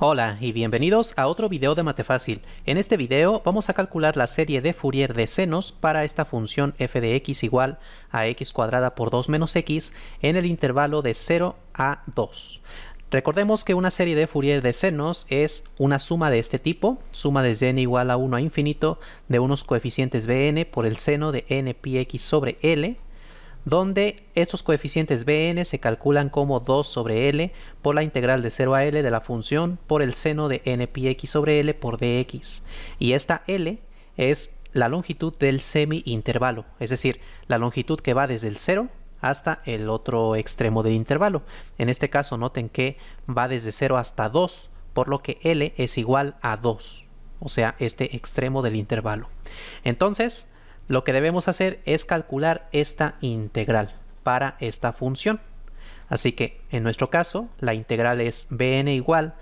Hola y bienvenidos a otro video de Matefácil. En este video vamos a calcular la serie de Fourier de senos para esta función f de x igual a x cuadrada por 2 menos x en el intervalo de 0 a 2. Recordemos que una serie de Fourier de senos es una suma de este tipo, suma desde n igual a 1 a infinito de unos coeficientes bn por el seno de n sobre l, donde estos coeficientes bn se calculan como 2 sobre l por la integral de 0 a l de la función por el seno de n pi x sobre l por dx. Y esta l es la longitud del semi-intervalo, es decir, la longitud que va desde el 0 hasta el otro extremo del intervalo. En este caso noten que va desde 0 hasta 2, por lo que L es igual a 2, o sea, este extremo del intervalo. Entonces, lo que debemos hacer es calcular esta integral para esta función. Así que en nuestro caso la integral es bn igual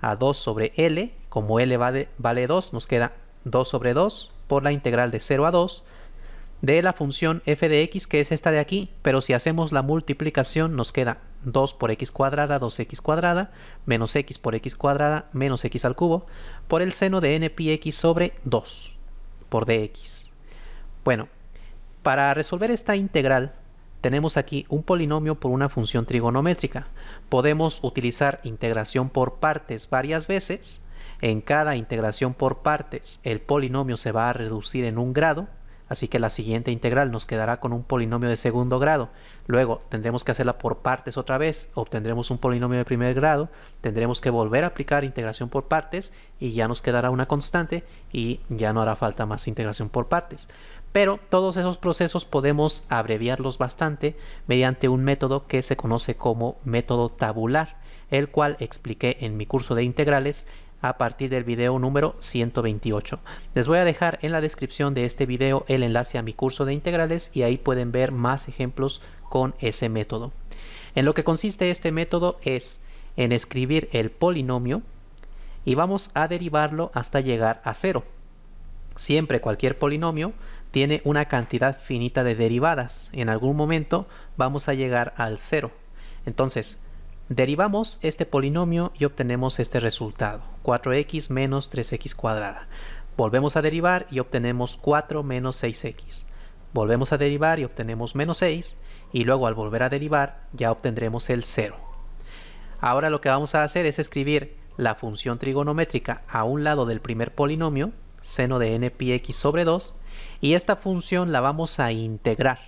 a 2 sobre L, como L vale, 2, nos queda 2 sobre 2 por la integral de 0 a 2 de la función f de x, que es esta de aquí, pero si hacemos la multiplicación nos queda 2 por x cuadrada, 2x cuadrada, menos x por x cuadrada, menos x al cubo, por el seno de npx sobre 2, por dx. Bueno, para resolver esta integral tenemos aquí un polinomio por una función trigonométrica. Podemos utilizar integración por partes varias veces. En cada integración por partes el polinomio se va a reducir en un grado, así que la siguiente integral nos quedará con un polinomio de segundo grado. Luego tendremos que hacerla por partes otra vez, obtendremos un polinomio de primer grado, tendremos que volver a aplicar integración por partes y ya nos quedará una constante y ya no hará falta más integración por partes. Pero todos esos procesos podemos abreviarlos bastante mediante un método que se conoce como método tabular, el cual expliqué en mi curso de integrales a partir del video número 128. Les voy a dejar en la descripción de este video el enlace a mi curso de integrales y ahí pueden ver más ejemplos con ese método. En lo que consiste este método es en escribir el polinomio y vamos a derivarlo hasta llegar a cero. Siempre cualquier polinomio tiene una cantidad finita de derivadas. En algún momento vamos a llegar al cero. Entonces, derivamos este polinomio y obtenemos este resultado, 4x menos 3x cuadrada. Volvemos a derivar y obtenemos 4 menos 6x. Volvemos a derivar y obtenemos menos 6 y luego al volver a derivar ya obtendremos el 0. Ahora lo que vamos a hacer es escribir la función trigonométrica a un lado del primer polinomio, seno de npx sobre 2, y esta función la vamos a integrar.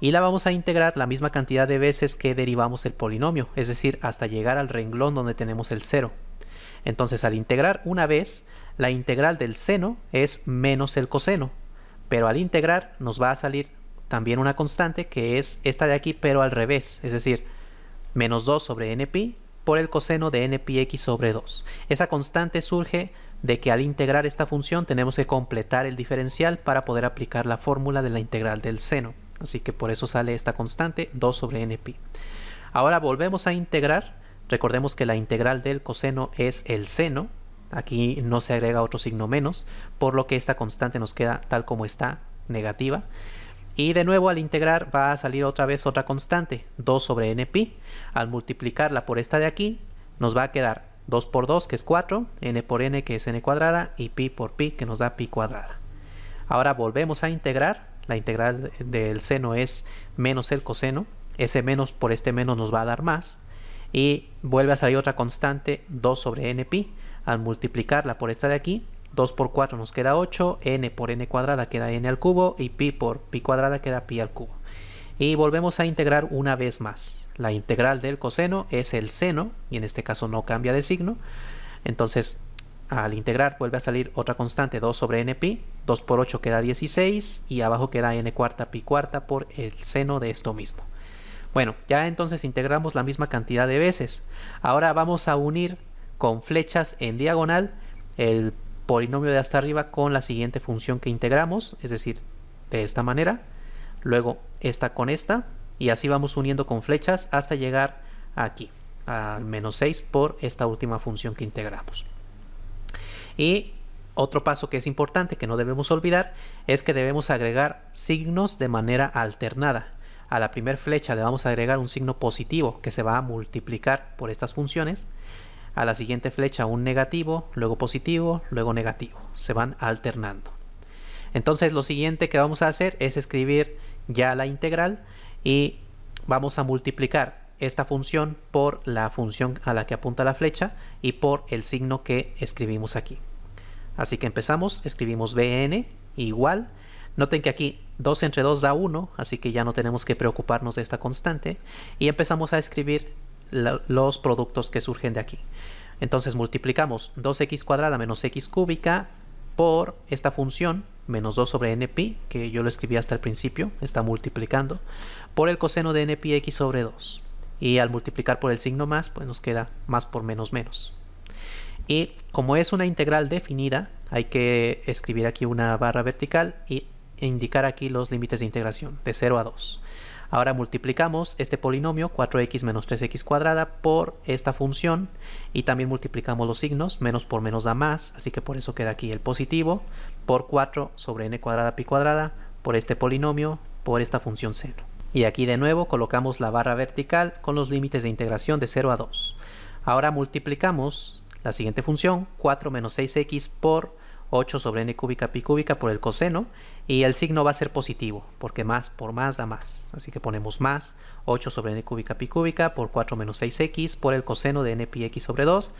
Y la vamos a integrar la misma cantidad de veces que derivamos el polinomio, es decir, hasta llegar al renglón donde tenemos el cero Entonces al integrar una vez, la integral del seno es menos el coseno, pero al integrar nos va a salir también una constante que es esta de aquí, pero al revés, es decir, menos 2 sobre npi por el coseno de x sobre 2. Esa constante surge de que al integrar esta función tenemos que completar el diferencial para poder aplicar la fórmula de la integral del seno. Así que por eso sale esta constante 2 sobre np Ahora volvemos a integrar. Recordemos que la integral del coseno es el seno. Aquí no se agrega otro signo menos, por lo que esta constante nos queda tal como está, negativa. Y de nuevo al integrar va a salir otra vez otra constante, 2 sobre np Al multiplicarla por esta de aquí, nos va a quedar 2 por 2 que es 4, n por n que es n cuadrada y pi por pi que nos da pi cuadrada. Ahora volvemos a integrar, la integral del seno es menos el coseno, ese menos por este menos nos va a dar más y vuelve a salir otra constante 2 sobre n pi al multiplicarla por esta de aquí 2 por 4 nos queda 8, n por n cuadrada queda n al cubo y pi por pi cuadrada queda pi al cubo. Y volvemos a integrar una vez más. La integral del coseno es el seno, y en este caso no cambia de signo. Entonces, al integrar vuelve a salir otra constante, 2 sobre n pi. 2 por 8 queda 16, y abajo queda n cuarta pi cuarta por el seno de esto mismo. Bueno, ya entonces integramos la misma cantidad de veces. Ahora vamos a unir con flechas en diagonal el polinomio de hasta arriba con la siguiente función que integramos, es decir, de esta manera luego esta con esta y así vamos uniendo con flechas hasta llegar aquí al menos 6 por esta última función que integramos y otro paso que es importante que no debemos olvidar es que debemos agregar signos de manera alternada a la primera flecha le vamos a agregar un signo positivo que se va a multiplicar por estas funciones a la siguiente flecha un negativo, luego positivo, luego negativo. Se van alternando. Entonces lo siguiente que vamos a hacer es escribir ya la integral y vamos a multiplicar esta función por la función a la que apunta la flecha y por el signo que escribimos aquí. Así que empezamos, escribimos bn igual. Noten que aquí 2 entre 2 da 1, así que ya no tenemos que preocuparnos de esta constante. Y empezamos a escribir los productos que surgen de aquí. Entonces multiplicamos 2x cuadrada menos x cúbica por esta función menos 2 sobre np que yo lo escribí hasta el principio, está multiplicando, por el coseno de x sobre 2. Y al multiplicar por el signo más, pues nos queda más por menos menos. Y como es una integral definida, hay que escribir aquí una barra vertical y e indicar aquí los límites de integración, de 0 a 2. Ahora multiplicamos este polinomio 4x menos 3x cuadrada por esta función y también multiplicamos los signos, menos por menos da más, así que por eso queda aquí el positivo por 4 sobre n cuadrada pi cuadrada por este polinomio por esta función 0. Y aquí de nuevo colocamos la barra vertical con los límites de integración de 0 a 2. Ahora multiplicamos la siguiente función, 4 menos 6x por 8 sobre n cúbica pi cúbica por el coseno y el signo va a ser positivo porque más por más da más así que ponemos más 8 sobre n cúbica pi cúbica por 4 menos 6x por el coseno de n pi x sobre 2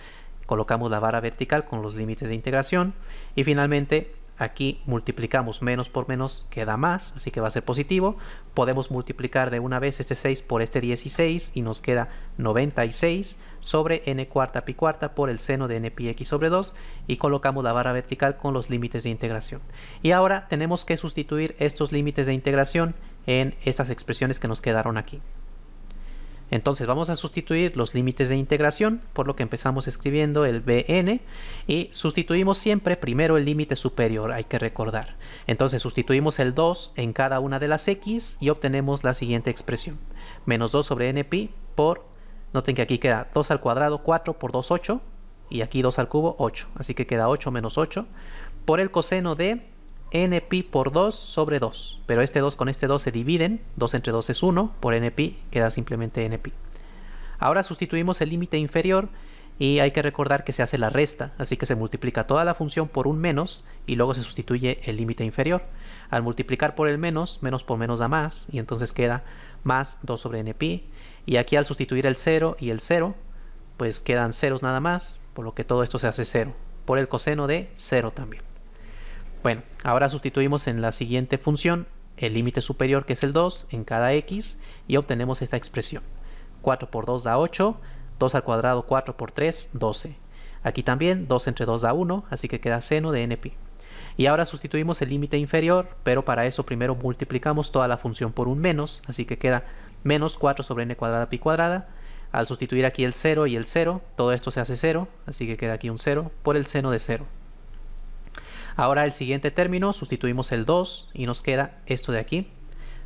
colocamos la vara vertical con los límites de integración y finalmente Aquí multiplicamos menos por menos queda más, así que va a ser positivo. Podemos multiplicar de una vez este 6 por este 16 y nos queda 96 sobre n cuarta pi cuarta por el seno de n pi x sobre 2 y colocamos la barra vertical con los límites de integración. Y ahora tenemos que sustituir estos límites de integración en estas expresiones que nos quedaron aquí. Entonces vamos a sustituir los límites de integración, por lo que empezamos escribiendo el bn y sustituimos siempre primero el límite superior, hay que recordar. Entonces sustituimos el 2 en cada una de las x y obtenemos la siguiente expresión. Menos 2 sobre npi por, noten que aquí queda 2 al cuadrado, 4 por 2, 8, y aquí 2 al cubo, 8. Así que queda 8 menos 8 por el coseno de npi por 2 sobre 2. Pero este 2 con este 2 se dividen. 2 entre 2 es 1. Por npi queda simplemente npi. Ahora sustituimos el límite inferior y hay que recordar que se hace la resta. Así que se multiplica toda la función por un menos y luego se sustituye el límite inferior. Al multiplicar por el menos, menos por menos da más. Y entonces queda más 2 sobre npi. Y aquí al sustituir el 0 y el 0, pues quedan ceros nada más. Por lo que todo esto se hace 0. Por el coseno de 0 también. Bueno, ahora sustituimos en la siguiente función el límite superior que es el 2 en cada x y obtenemos esta expresión. 4 por 2 da 8, 2 al cuadrado 4 por 3, 12. Aquí también 2 entre 2 da 1, así que queda seno de n pi Y ahora sustituimos el límite inferior, pero para eso primero multiplicamos toda la función por un menos, así que queda menos 4 sobre n cuadrada pi cuadrada. Al sustituir aquí el 0 y el 0, todo esto se hace 0, así que queda aquí un 0 por el seno de 0. Ahora el siguiente término sustituimos el 2 y nos queda esto de aquí.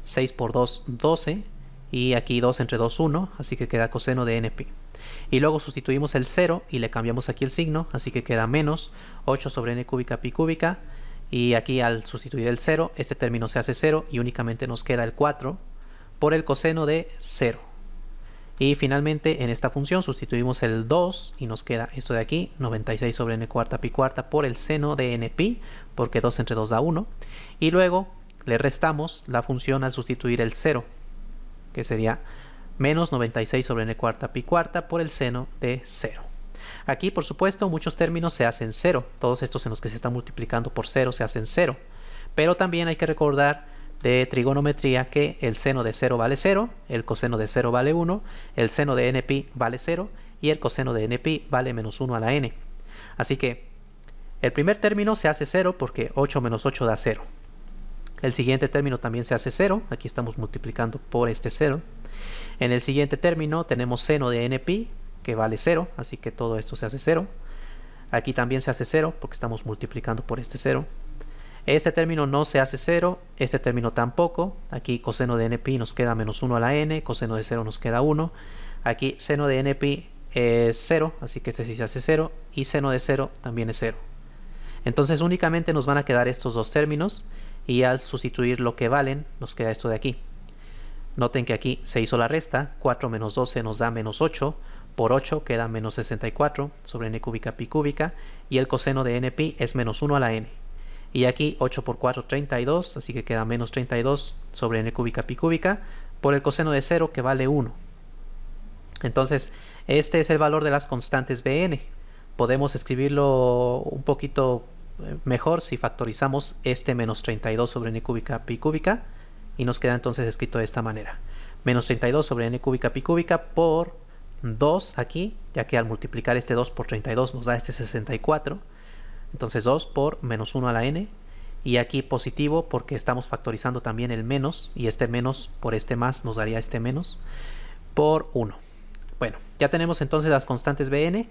6 por 2, 12. Y aquí 2 entre 2, 1. Así que queda coseno de np Y luego sustituimos el 0 y le cambiamos aquí el signo. Así que queda menos 8 sobre n cúbica pi cúbica. Y aquí al sustituir el 0, este término se hace 0 y únicamente nos queda el 4 por el coseno de 0. Y finalmente en esta función sustituimos el 2 y nos queda esto de aquí, 96 sobre n cuarta pi cuarta por el seno de n pi, porque 2 entre 2 da 1. Y luego le restamos la función al sustituir el 0, que sería menos 96 sobre n cuarta pi cuarta por el seno de 0. Aquí, por supuesto, muchos términos se hacen 0. Todos estos en los que se está multiplicando por 0 se hacen 0. Pero también hay que recordar de trigonometría que el seno de 0 vale 0, el coseno de 0 vale 1, el seno de np vale 0 y el coseno de np vale menos 1 a la n. Así que el primer término se hace 0 porque 8 menos 8 da 0. El siguiente término también se hace 0, aquí estamos multiplicando por este 0. En el siguiente término tenemos seno de np que vale 0, así que todo esto se hace 0. Aquí también se hace 0 porque estamos multiplicando por este 0. Este término no se hace 0, este término tampoco. Aquí coseno de npi nos queda menos 1 a la n, coseno de 0 nos queda 1. Aquí seno de npi es 0, así que este sí se hace 0. Y seno de 0 también es 0. Entonces únicamente nos van a quedar estos dos términos y al sustituir lo que valen nos queda esto de aquí. Noten que aquí se hizo la resta, 4 menos 12 nos da menos 8, por 8 queda menos 64 sobre n cúbica pi cúbica y el coseno de np es menos 1 a la n. Y aquí 8 por 4, 32, así que queda menos 32 sobre n cúbica pi cúbica por el coseno de 0 que vale 1. Entonces, este es el valor de las constantes bn. Podemos escribirlo un poquito eh, mejor si factorizamos este menos 32 sobre n cúbica pi cúbica y nos queda entonces escrito de esta manera. Menos 32 sobre n cúbica pi cúbica por 2 aquí, ya que al multiplicar este 2 por 32 nos da este 64 entonces 2 por menos 1 a la n. Y aquí positivo porque estamos factorizando también el menos. Y este menos por este más nos daría este menos por 1. Bueno, ya tenemos entonces las constantes bn.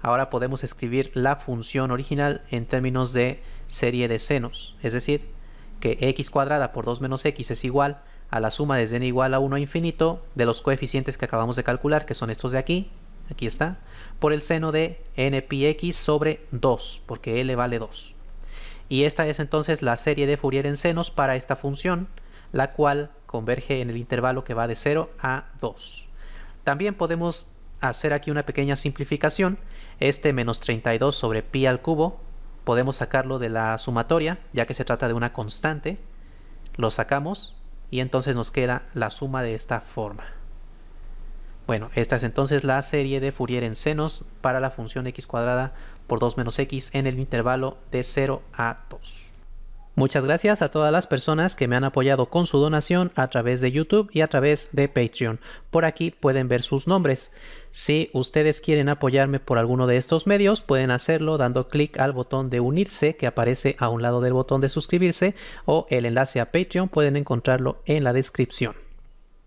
Ahora podemos escribir la función original en términos de serie de senos. Es decir, que x cuadrada por 2 menos x es igual a la suma desde n igual a 1 a infinito de los coeficientes que acabamos de calcular, que son estos de aquí, aquí está, por el seno de x sobre 2, porque L vale 2. Y esta es entonces la serie de Fourier en senos para esta función, la cual converge en el intervalo que va de 0 a 2. También podemos hacer aquí una pequeña simplificación. Este menos 32 sobre pi al cubo, podemos sacarlo de la sumatoria, ya que se trata de una constante. Lo sacamos y entonces nos queda la suma de esta forma. Bueno, esta es entonces la serie de Fourier en senos para la función x cuadrada por 2 menos x en el intervalo de 0 a 2. Muchas gracias a todas las personas que me han apoyado con su donación a través de YouTube y a través de Patreon. Por aquí pueden ver sus nombres. Si ustedes quieren apoyarme por alguno de estos medios, pueden hacerlo dando clic al botón de unirse que aparece a un lado del botón de suscribirse o el enlace a Patreon pueden encontrarlo en la descripción.